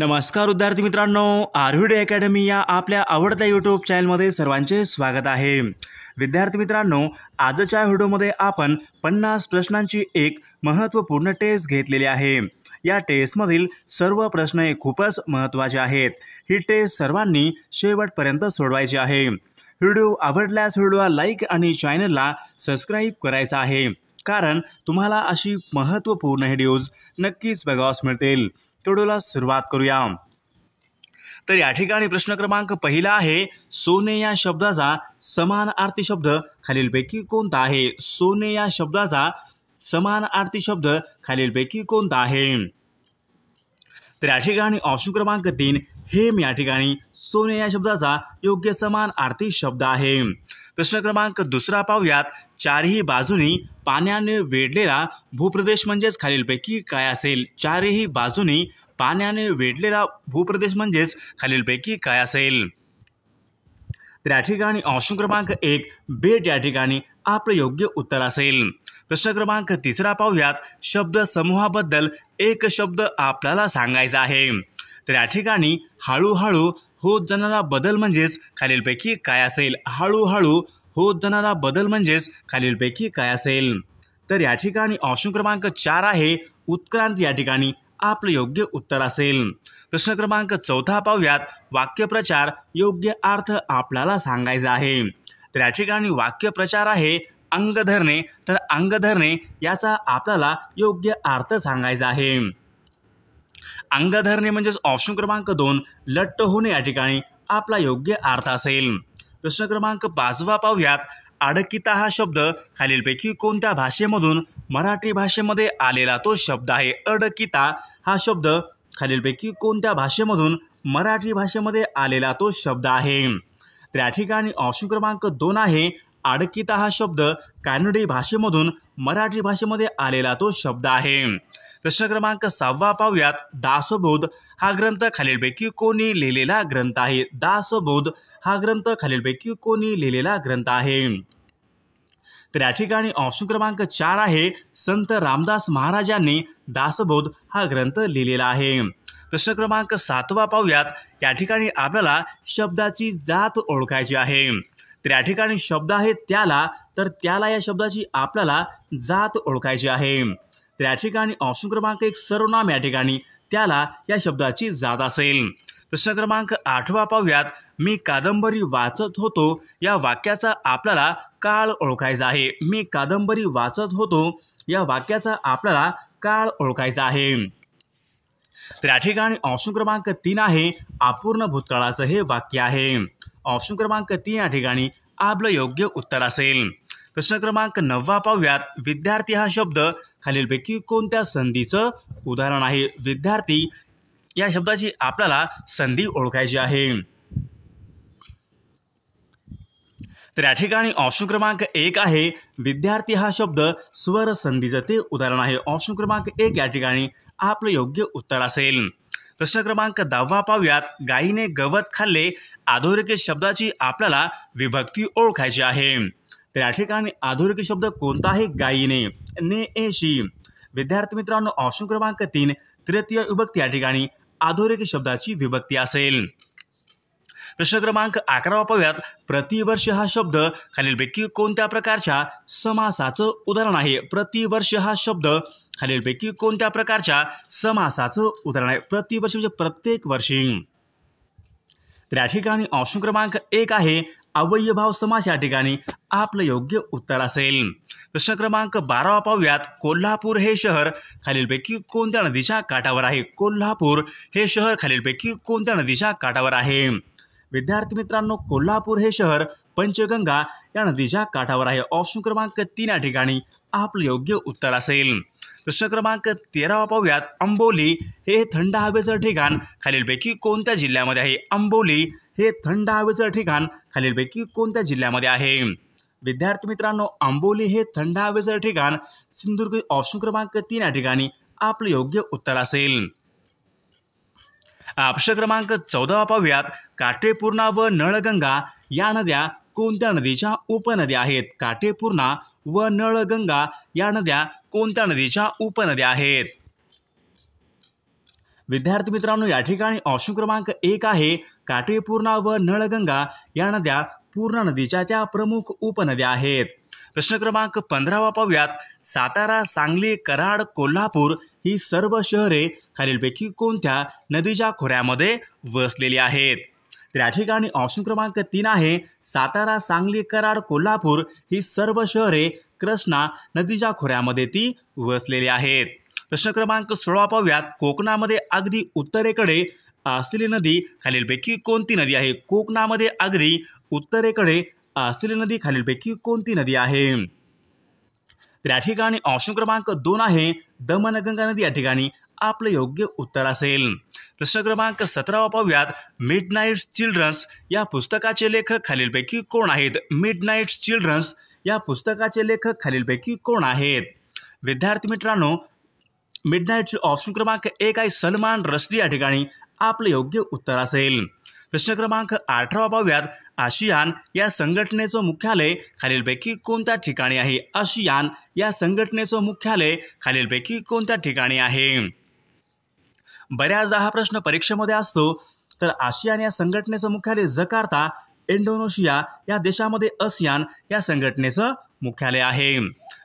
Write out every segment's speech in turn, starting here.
नमस्कार विद्यार्थी मित्रांनो आरव्हीडी अकॅडमी या आपल्या आवडत्या यूट्यूब चॅनलमध्ये सर्वांचे स्वागत आहे विद्यार्थी मित्रांनो आजच्या व्हिडिओमध्ये आपण पन्नास प्रश्नांची एक महत्त्वपूर्ण टेस्ट घेतलेली आहे या टेस्टमधील सर्व प्रश्न हे खूपच महत्त्वाचे आहेत ही टेस्ट सर्वांनी शेवटपर्यंत सोडवायची आहे व्हिडिओ आवडल्यास व्हिडिओला लाईक आणि चॅनलला सबस्क्राईब करायचा आहे कारण तुम्हाला अशी महत्त्वपूर्ण न्यूज नक्कीच बघावास मिळतील तोडूला सुरुवात करूया तर या ठिकाणी प्रश्न क्रमांक पहिला आहे सोने या शब्दाचा समान आरती शब्द खालीलपैकी कोणता आहे सोने या शब्दाचा समान आरती शब्द खालीलपैकी कोणता आहे तर या ठिकाणी ऑप्शन क्रमांक तीन हेम या ठिकाणी सोने या शब्दाचा योग्य समान आर्थिक शब्द आहे प्रश्न क्रमांक दुसरा पाहुयात चारही बाजूनी पाण्याने वेढलेला भूप्रदेश म्हणजेच खालीलपैकी काय असेल चारही बाजूनी पाण्याने वेढलेला भूप्रदेश म्हणजेच खालीलपैकी काय असेल तर या ठिकाणी ऑप्शन क्रमांक एक बेट या ठिकाणी आपलं योग्य उत्तर असेल प्रश्न क्रमांक तिसरा पाहुयात शब्द समूहाबद्दल एक शब्द आपल्याला सांगायचा आहे तर या ठिकाणी हळूहळू होत जाणारा बदल म्हणजेच खालीलपैकी काय असेल हळूहळू होत जाणारा बदल म्हणजेच खालीलपैकी काय असेल तर या ठिकाणी ऑप्शन क्रमांक चार आहे उत्क्रांत या ठिकाणी आपलं योग्य उत्तर असेल प्रश्न क्रमांक चौथा पाहूयात वाक्यप्रचार योग्य अर्थ आपल्याला सांगायचा आहे तर या ठिकाणी वाक्यप्रचार आहे अंग धरणे तर अंग धरणे याचा आपल्याला योग्य अर्थ सांगायचा आहे अंगधरणे म्हणजेच ऑप्शन क्रमांक दोन लट्ट होणे या ठिकाणी आपला योग्य अर्थ असेल प्रश्न क्रमांक पाचवा पाहूयात अडकिता हा शब्द खालीलपैकी कोणत्या भाषेमधून मराठी भाषेमध्ये आलेला तो शब्द आहे अडकिता हा शब्द खालीलपैकी कोणत्या भाषेमधून मराठी भाषेमध्ये आलेला तो शब्द आहे त्या ठिकाणी ऑप्शन क्रमांक दोन आहे आडकिता हा शब्द कानडी भाषेमधून मराठी भाषेमध्ये आलेला तो शब्द आहे प्रश्न क्रमांक सहावा पाहूयात दासबोध हा ग्रंथ खालीलपैकी कोणी लिहिलेला ग्रंथ आहे दासबोध हा ग्रंथ खालीलपैकी कोणी लिहिलेला ग्रंथ आहे तर या ठिकाणी ऑप्शन क्रमांक चार आहे संत रामदास महाराजांनी दासबोध हा ग्रंथ लिहिलेला आहे प्रश्न क्रमांक सातवा पाहुयात या ठिकाणी आपल्याला शब्दाची जात ओळखायची आहे तर या ठिकाणी शब्द आहे त्याला तर त्याला या शब्दाची आपल्याला जात ओळखायची आहे त्या ठिकाणी ऑप्शन क्रमांक एक सर्वनाम या ठिकाणी त्याला या शब्दाची जात असेल प्रश्न क्रमांक आठवा पाहूयात मी कादंबरी वाचत होतो या वाक्याचा आपल्याला काळ ओळखायचा आहे मी कादंबरी वाचत होतो या वाक्याचा आपल्याला काळ ओळखायचा आहे त्या ठिकाणी ऑप्शन क्रमांक तीन आहे अपूर्ण भूतकाळाचं हे वाक्य आहे ऑप्शन क्रमांक तीन या ठिकाणी आपलं योग्य उत्तर असेल प्रश्न क्रमांक नववा पाहूयात विद्यार्थी हा शब्द खालीलपैकी कोणत्या संधीचं उदाहरण आहे विद्यार्थी या शब्दाची आपल्याला संधी ओळखायची आहे तर या ठिकाणी ऑप्शन क्रमांक एक आहे विद्यार्थी हा शब्द स्वर संधीचं ते उदाहरण आहे ऑप्शन क्रमांक एक या ठिकाणी आपलं योग्य उत्तर असेल प्रश्न क्रमांक दहावा पाहूयात गायीने गवत खाल्ले आधोरेखित शब्दाची आपल्याला विभक्ती ओळखायची आहे तर या ठिकाणी आधोरेखित शब्द कोणता आहे गायीने ने एशी विद्यार्थी मित्रांनो ऑप्शन क्रमांक तीन तृतीय विभक्ती या ठिकाणी आधोरेखित शब्दाची विभक्ती असेल प्रश्न क्रमांक अकरावा पाहूयात प्रतिवर्ष हा शब्द खालीलपैकी कोणत्या प्रकारच्या समासाचं उदाहरण आहे प्रतिवर्ष हा शब्द खालीलपैकी कोणत्या प्रकारच्या समासाचं उदाहरण आहे प्रतिवर्ष म्हणजे प्रत्येक वर्षी तर या ठिकाणी ऑप्शन क्रमांक एक आहे अवयभाव समास या ठिकाणी आपलं योग्य उत्तर असेल प्रश्न क्रमांक बारावा पाहूयात कोल्हापूर हे शहर खालीलपैकी कोणत्या नदीच्या काठावर आहे कोल्हापूर हे शहर खालीलपैकी कोणत्या नदीच्या काठावर आहे विद्यार्थी मित्रांनो कोल्हापूर हे शहर पंचगंगा या नदीच्या काठावर आहे ऑप्शन क्रमांक तीन या ठिकाणी आपलं योग्य उत्तर असेल प्रश्न क्रमांक तेरावा पाहूयात अंबोली हे थंड हवेचं ठिकाण खालीलपैकी कोणत्या जिल्ह्यामध्ये आहे अंबोली हे थंड हवेचं ठिकाण खालीलपैकी कोणत्या जिल्ह्यामध्ये आहे विद्यार्थी मित्रांनो आंबोली हे थंड हवेचं ठिकाण सिंधुदुर्ग ऑप्शन क्रमांक तीन या ठिकाणी आपलं योग्य उत्तर असेल आपश क्रमांक चौदावा पाहूयात काटेपूर्णा व नळगंगा या नद्या कोणत्या नदीच्या उपनद्या आहेत काटेपूर्णा व नळगंगा या नद्या कोणत्या नदीच्या उपनद्या आहेत विद्यार्थी मित्रांनो या ठिकाणी ऑप्शन क्रमांक एक आहे काटेपूर्णा व नळगंगा या नद्या पूर्णा नदीच्या त्या प्रमुख उपनद्या आहेत प्रश्न क्रमांक पंधरावा पाहूयात सातारा सांगली कराड कोल्हापूर ही सर्व शहरे खालीलपैकी कोणत्या नदीच्या खोऱ्यामध्ये वसलेली आहेत तर या ठिकाणी ऑप्शन क्रमांक तीन आहे सातारा सांगली कराड कोल्हापूर ही सर्व शहरे कृष्णा नदीच्या खोऱ्यामध्ये ती वसलेली आहेत प्रश्न क्रमांक सोळा पाहूयात कोकणामध्ये अगदी उत्तरेकडे असलेली नदी खालीलपैकी कोणती नदी आहे कोकणामध्ये अगदी उत्तरेकडे असिल नदी खालीलपैकी कोणती नदी आहे तर या ठिकाणी ऑप्शन क्रमांक दोन आहे दमनगंगा नदी या ठिकाणी आपलं योग्य उत्तर असेल प्रश्न क्रमांक सतरावा पाहूयात मिड चिल्ड्रन्स या पुस्तकाचे लेखक खालीलपैकी कोण आहेत मिड चिल्ड्रन्स या पुस्तकाचे लेखक खालीलपैकी कोण आहेत विद्यार्थी मित्रांनो नाईट ऑप्शन क्रमांक एक आहे सलमान रश्दी या ठिकाणी आपलं योग्य उत्तर असेल प्रश्न क्रमांक अठरावा पाहूयात आशियान या संघटनेचं मुख्यालय खालीलपैकी कोणत्या ठिकाणी आहे आशियान या संघटनेचं मुख्यालय खालीलपैकी कोणत्या ठिकाणी आहे बऱ्याचदा हा प्रश्न परीक्षेमध्ये असतो तर आशियान या संघटनेचं मुख्यालय जकार्ता इंडोनेशिया या देशामध्ये असियान या संघटनेचं मुख्यालय आहे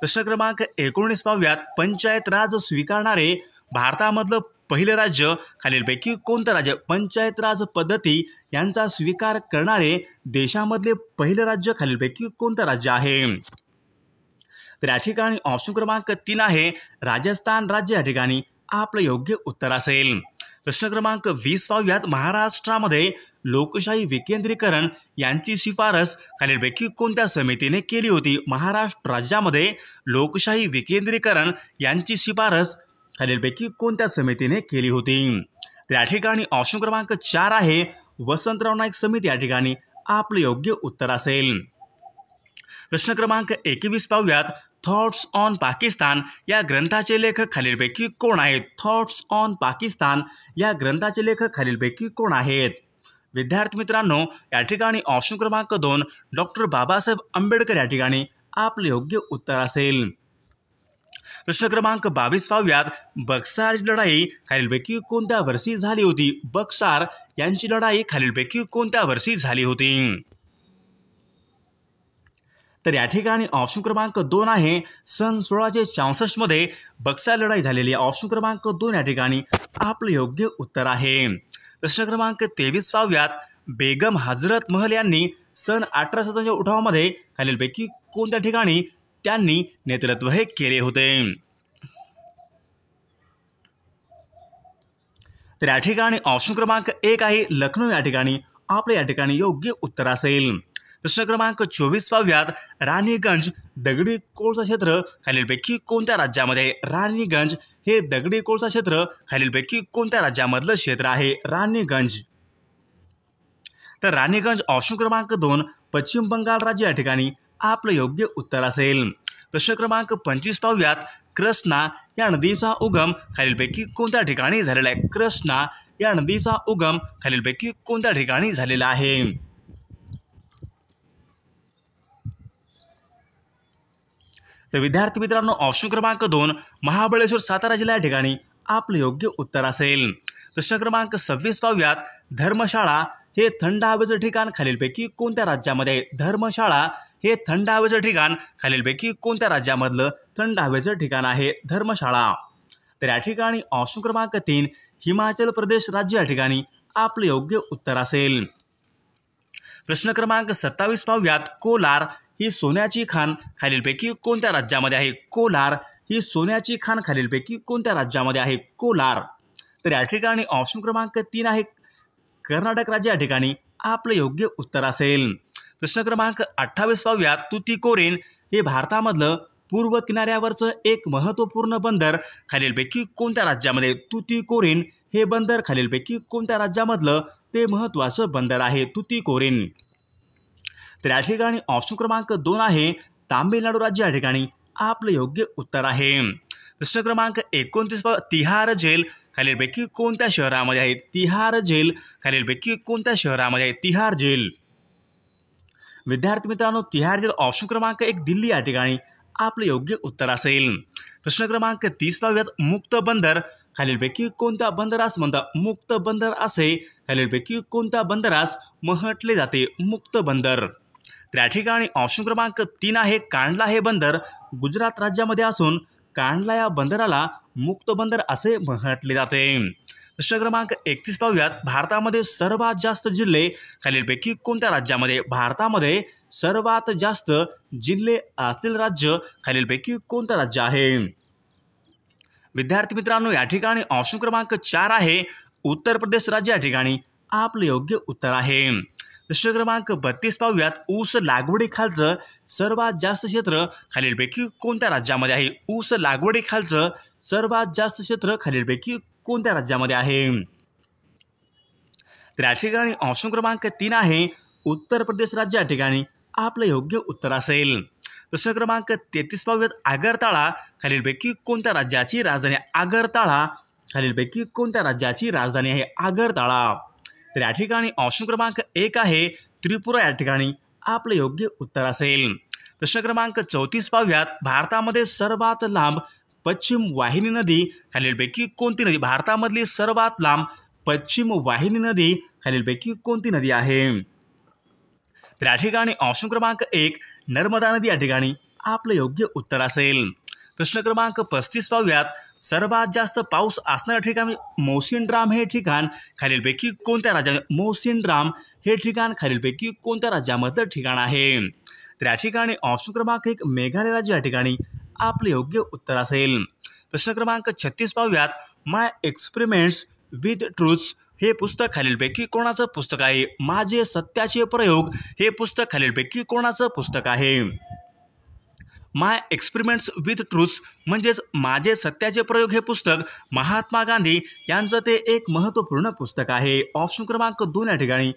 प्रश्न क्रमांक एकोणीस पाहूयात पंचायत राज स्वीकारणारे भारतामधलं पहिलं राज्य खालीलपैकी कोणतं राज्य पंचायत राज पद्धती यांचा स्वीकार करणारे देशामधले पहिलं राज्य खालीलपैकी कोणतं राज्य आहे तर या ठिकाणी ऑप्शन क्रमांक तीन आहे राजस्थान राज्य या ठिकाणी आपलं योग्य उत्तर असेल प्रश्न क्रमांक वीस पाहूयात महाराष्ट्रामध्ये लोकशाही विकेंद्रीकरण यांची शिफारस खालीलपैकी कोणत्या समितीने केली होती महाराष्ट्र राज्यामध्ये लोकशाही विकेंद्रीकरण यांची शिफारस खालीलपैकी कोणत्या समितीने केली होती तर या ठिकाणी ऑप्शन क्रमांक चार आहे वसंतराव नाईक समिती या ठिकाणी आपलं योग्य उत्तर असेल प्रश्न क्रमांक एकवीस पाहूयात थॉट्स ऑन पाकिस्तान या ग्रंथाचे लेखक खालीलपैकी कोण आहेत थॉट्स ऑन पाकिस्तान या ग्रंथाचे लेखक खालीलपैकी कोण आहेत विद्यार्थी मित्रांनो या ठिकाणी ऑप्शन क्रमांक दोन डॉक्टर बाबासाहेब आंबेडकर या ठिकाणी आपले योग्य उत्तर असेल प्रश्न क्रमांक बावीस पाहूयात बक्सारची लढाई खालीलपैकी कोणत्या वर्षी झाली होती बक्सार यांची लढाई खालीलपैकी कोणत्या वर्षी झाली होती तर या ठिकाणी ऑप्शन क्रमांक दोन आहे सन सोळाशे चौसष्टमध्ये बक्सार लढाई झालेली ऑप्शन क्रमांक दोन या ठिकाणी आपलं योग्य उत्तर आहे प्रश्न क्रमांक तेवीस पाहूयात बेगम हजरत महल यांनी सन अठरा सत्ताच्या उठावामध्ये खालीलपैकी कोणत्या ठिकाणी त्यांनी नेतृत्व हे केले होते तर या ठिकाणी ऑप्शन क्रमांक एक आहे लखनौ या ठिकाणी आपले या ठिकाणी योग्य उत्तर असेल प्रश्न क्रमांक चोवीस पाव्यात राणीगंज दगडी कोळसा क्षेत्र खालीलपैकी कोणत्या राज्यामध्ये राणीगंज हे दगडी कोळसा क्षेत्र खालीलपैकी कोणत्या राज्यामधलं क्षेत्र आहे राणीगंज तर राणीगंज ऑप्शन क्रमांक दोन पश्चिम बंगाल राज्य या ठिकाणी आपलं योग्य उत्तर असेल प्रश्न क्रमांक पंचवीस पाहूयात कृष्णा या नदीचा उगम खालीलपैकी कोणत्या ठिकाणी झालेला आहे कृष्णा या नदीचा उगम खालीलपैकी कोणत्या ठिकाणी झालेला आहे तर विद्यार्थी मित्रांनो ऑप्शन क्रमांक दोन महाबळेश्वर सातारा जिल्हा या ठिकाणी आपलं योग्य उत्तर असेल प्रश्न क्रमांक सव्वीस पाहूयात धर्मशाळा हे थंड हवेचं ठिकाण खालीलपैकी कोणत्या राज्यामध्ये धर्मशाळा हे थंड हवेचं ठिकाण खालीलपैकी कोणत्या राज्यामधलं थंड हवेचं ठिकाण आहे धर्मशाळा तर या ठिकाणी ऑप्शन क्रमांक तीन हिमाचल प्रदेश राज्य या ठिकाणी आपलं योग्य उत्तर असेल प्रश्न क्रमांक सत्तावीस पाहूयात कोलार ही सोन्याची खाण खालीलपैकी कोणत्या राज्यामध्ये आहे कोलार ही सोन्याची खाण खालीलपैकी कोणत्या राज्यामध्ये आहे कोलार तर या ठिकाणी ऑप्शन क्रमांक तीन आहे कर्नाटक राज्य या ठिकाणी आपलं योग्य उत्तर असेल प्रश्न क्रमांक अठ्ठावीस पाहूया कोरेन हे भारतामधलं पूर्व किनाऱ्यावरचं एक महत्त्वपूर्ण बंदर खालीलपैकी कोणत्या राज्यामध्ये तुती कोरेन हे बंदर खालीलपैकी कोणत्या राज्यामधलं ते महत्त्वाचं बंदर आहे कोरेन तर या ठिकाणी ऑप्शन क्रमांक दोन आहे तामिळनाडू राज्य या ठिकाणी आपलं योग्य उत्तर आहे प्रश्न क्रमांक एकोणतीस तिहार झेल खालीलपैकी कोणत्या शहरामध्ये आहे तिहार झेल खालीलपैकी कोणत्या शहरामध्ये आहे तिहार झेल विद्यार्थी मित्रांनो तिहार झेल ऑप्शन क्रमांक एक दिल्ली या ठिकाणी आपलं योग्य उत्तर असेल प्रश्न क्रमांक तीस पाहूयात मुक्त बंदर खालीलपैकी कोणत्या बंदरास म्हणतात मुक्त बंदर असे खालीलपैकी कोणत्या बंदरास म्हटले जाते मुक्त बंदर त्या ठिकाणी ऑप्शन क्रमांक तीन आहे कांडला हे बंदर गुजरात राज्यामध्ये असून कांडला या बंदराला मुक्त बंदर असे म्हटले जाते प्रश्न क्रमांक एकतीस पाहूयात भारतामध्ये सर्वात जास्त जिल्हे खालीलपैकी कोणत्या राज्यामध्ये भारतामध्ये सर्वात जास्त जिल्हे असलेले राज्य खालीलपैकी कोणतं राज्य आहे विद्यार्थी मित्रांनो या ठिकाणी ऑप्शन क्रमांक चार आहे उत्तर प्रदेश राज्य या ठिकाणी आपलं योग्य उत्तर आहे प्रश्न क्रमांक बत्तीस पाहूयात ऊस लागवडीखालचं सर्वात जास्त क्षेत्र खालीलपैकी कोणत्या राज्यामध्ये आहे ऊस लागवडीखालचं सर्वात जास्त क्षेत्र खालीलपैकी कोणत्या राज्यामध्ये आहे तर या ठिकाणी ऑप्शन क्रमांक तीन आहे उत्तर प्रदेश राज्य या ठिकाणी आपलं योग्य उत्तर असेल प्रश्न क्रमांक तेहतीस पाहूयात आगरताळा खालीलपैकी कोणत्या राज्याची राजधानी आगरताळा खालीलपैकी कोणत्या राज्याची राजधानी आहे आगरताळा तर या ठिकाणी ऑप्शन क्रमांक एक आहे त्रिपुरा या ठिकाणी आपलं योग्य उत्तर असेल प्रश्न क्रमांक चौतीस पाहूयात भारतामध्ये सर्वात लांब पश्चिम वाहिनी नदी खालीलपैकी कोणती नदी भारतामधली सर्वात लांब पश्चिम वाहिनी नदी खालीलपैकी कोणती नदी आहे तर या ठिकाणी ऑप्शन क्रमांक एक नर्मदा नदी या ठिकाणी आपलं योग्य उत्तर असेल प्रश्न क्रमांक पस्तीस पाहूयात सर्वात जास्त पाऊस असणाऱ्या ठिकाण मौसिनराम हे ठिकाण खालीलपैकी कोणत्या राज्या मौसिनराम हे ठिकाण खालीलपैकी कोणत्या राज्यामधलं ठिकाण आहे तर या ठिकाणी ऑप्शन क्रमांक एक मेघालय राज्य या ठिकाणी आपले योग्य उत्तर असेल प्रश्न क्रमांक छत्तीस पाहूयात माय एक्सपेरिमेंट्स विथ ट्रूथ्स हे पुस्तक खालीलपैकी कोणाचं पुस्तक आहे माझे सत्याचे प्रयोग हे पुस्तक खालीलपैकी कोणाचं पुस्तक आहे माय एक्सपेरिमेंट्स विथ ट्रूथ म्हणजेच माझे सत्याचे प्रयोग हे पुस्तक महात्मा गांधी यांचं ते एक महत्त्वपूर्ण पुस्तक आहे ऑप्शन क्रमांक दोन या ठिकाणी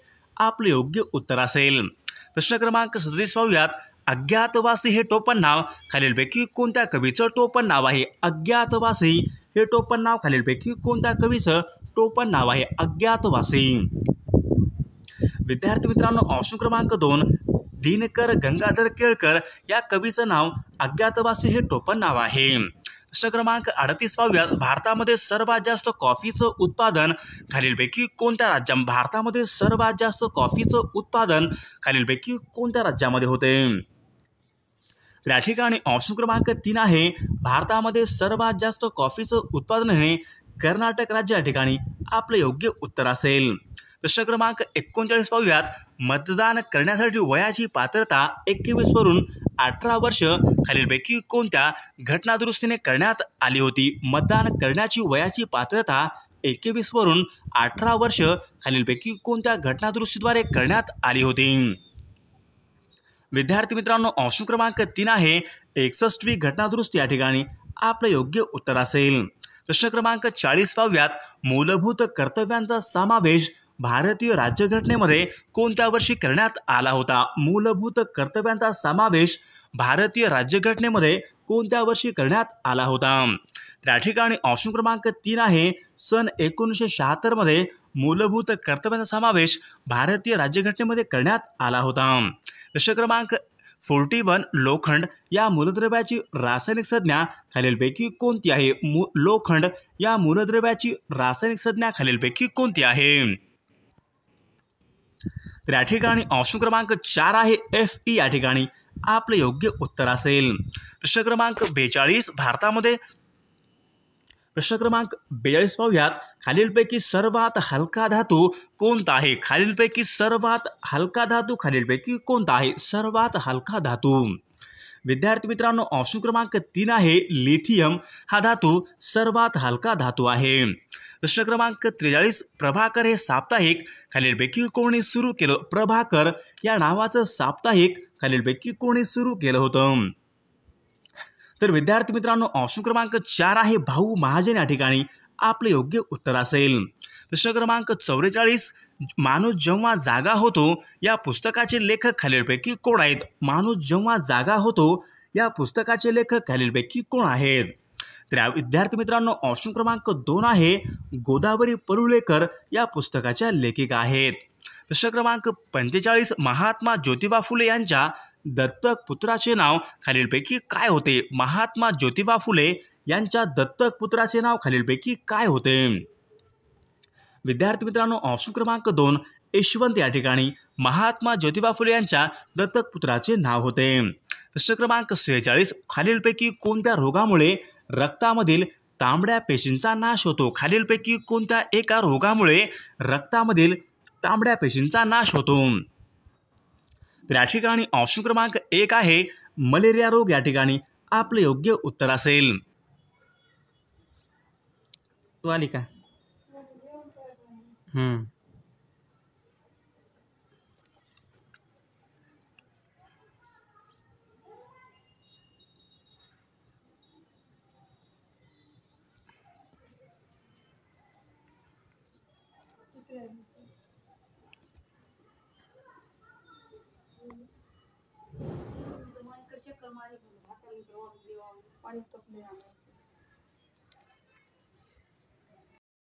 आपले योग्य उत्तर असेल प्रश्न क्रमांक सदतीस पाहूयात अज्ञातवासी हे टोपण नाव खालीलपैकी कोणत्या कवीचं टोपण नाव आहे अज्ञातवासी हे टोपण नाव खालीलपैकी कोणत्या कवीचं टोपण नाव आहे अज्ञातवासी विद्यार्थी मित्रांनो ऑप्शन क्रमांक दोन दिनकर गंगाधर केळकर या कवीचं नाव अज्ञातवासी हे टोपण नाव आहे प्रश्न क्रमांक पाहूयात भारतामध्ये सर्वात जास्त कॉफीचं उत्पादन खालीलपैकी कोणत्या राज्या भारतामध्ये सर्वात जास्त कॉफीचं उत्पादन खालीलपैकी कोणत्या राज्यामध्ये होते या ठिकाणी ऑप्शन क्रमांक तीन आहे भारतामध्ये सर्वात जास्त कॉफीचं उत्पादन हे कर्नाटक राज्य या ठिकाणी आपलं योग्य उत्तर असेल प्रश्न क्रमांक एकोणचाळीस पाहूयात मतदान करण्यासाठी वयाची पात्रता एकवीस वरून अठरा वर्ष खालीलपैकी कोणत्या घटनादुरुस्तीने करण्यात आली होती मतदान करण्याची वयाची पात्रता एकवीस वरून अठरा वर्ष खालीलपैकी कोणत्या घटनादुरुस्तीद्वारे करण्यात आली होती विद्यार्थी मित्रांनो ऑप्शन क्रमांक तीन आहे एकसष्टवी घटनादुरुस्ती या ठिकाणी आपलं योग्य उत्तर असेल प्रश्न क्रमांक चाळीस पाहूयात मूलभूत कर्तव्यांचा समावेश भारतीय राज्यघटनेमध्ये कोणत्या वर्षी करण्यात आला होता मूलभूत कर्तव्यांचा समावेश भारतीय राज्यघटनेमध्ये कोणत्या वर्षी करण्यात आला होता त्या ठिकाणी ऑप्शन क्रमांक तीन आहे सन एकोणीसशे शहात्तरमध्ये मूलभूत कर्तव्यांचा समावेश भारतीय राज्यघटनेमध्ये करण्यात आला होता प्रश्न क्रमांक फोर्टी वन लोखंड या मूलद्रव्याची रासायनिक संज्ञा खालीलपैकी कोणती आहे मू लोखंड या मूलद्रव्याची रासायनिक संज्ञा खालीलपैकी कोणती आहे तर या ठिकाणी ऑप्शन क्रमांक चार आहे एफ ई e. या ठिकाणी आपलं योग्य उत्तर असेल प्रश्न क्रमांक बेचाळीस भारतामध्ये प्रश्न क्रमांक बेचाळीस पाहूयात खालीलपैकी सर्वात हलका धातू कोणता आहे खालीलपैकी सर्वात हलका धातू खालीलपैकी कोणता आहे सर्वात हलका धातू विद्यार्थी मित्रांनो ऑप्शन क्रमांक तीन आहे लिथियम हा धातू सर्वात हलका धातू आहे प्रश्न क्रमांक त्रेचाळीस प्रभाकर हे साप्ताहिक खालीलपैकी कोणी सुरू केलं प्रभाकर या नावाचं साप्ताहिक खालीलपैकी कोणी सुरू केलं होतं तर विद्यार्थी मित्रांनो ऑप्शन क्रमांक चार आहे भाऊ महाजन या ठिकाणी आपले योग्य उत्तर असेल प्रश्न क्रमांक चौवेचाळीस माणूस जेव्हा जागा होतो या पुस्तकाचे लेखक खालीलपैकी कोण आहेत माणूस जेव्हा जागा होतो या पुस्तकाचे लेखक खालीलपैकी कोण आहेत तर विद्यार्थी मित्रांनो ऑप्शन क्रमांक दोन आहे गोदावरी परुळेकर या पुस्तकाच्या लेखिका आहेत प्रश्न क्रमांक पंचेचाळीस महात्मा ज्योतिबा फुले यांच्या दत्तक पुत्राचे नाव खालीलपैकी काय होते महात्मा ज्योतिबा फुले यांच्या दत्तक पुत्राचे नाव खालीलपैकी काय होते विद्यार्थी मित्रांनो ऑप्शन क्रमांक दोन यशवंत या ठिकाणी महात्मा ज्योतिबा फुले यांच्या दत्तक पुत्राचे नाव होते प्रश्न क्रमांक सेहेचाळीस खालीलपैकी कोणत्या रोगामुळे रक्तामधील तांबड्या पेशींचा नाश होतो खालीलपैकी कोणत्या एका रोगामुळे रक्तामधील तांबड्या पेशींचा नाश होतो तर या ठिकाणी ऑप्शन क्रमांक एक आहे मलेरिया रोग या ठिकाणी आपलं योग्य उत्तर असेल का हम्म. पाणी